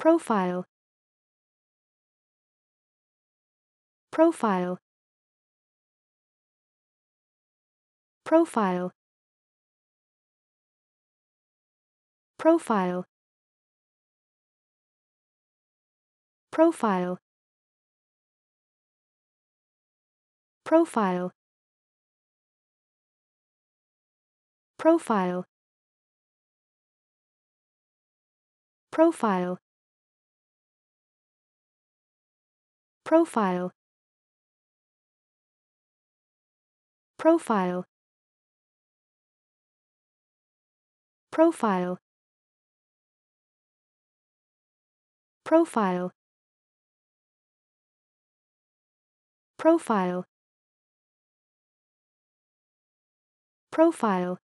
Profile Profile Profile Profile Profile Profile Profile Profile Profile Profile Profile Profile Profile Profile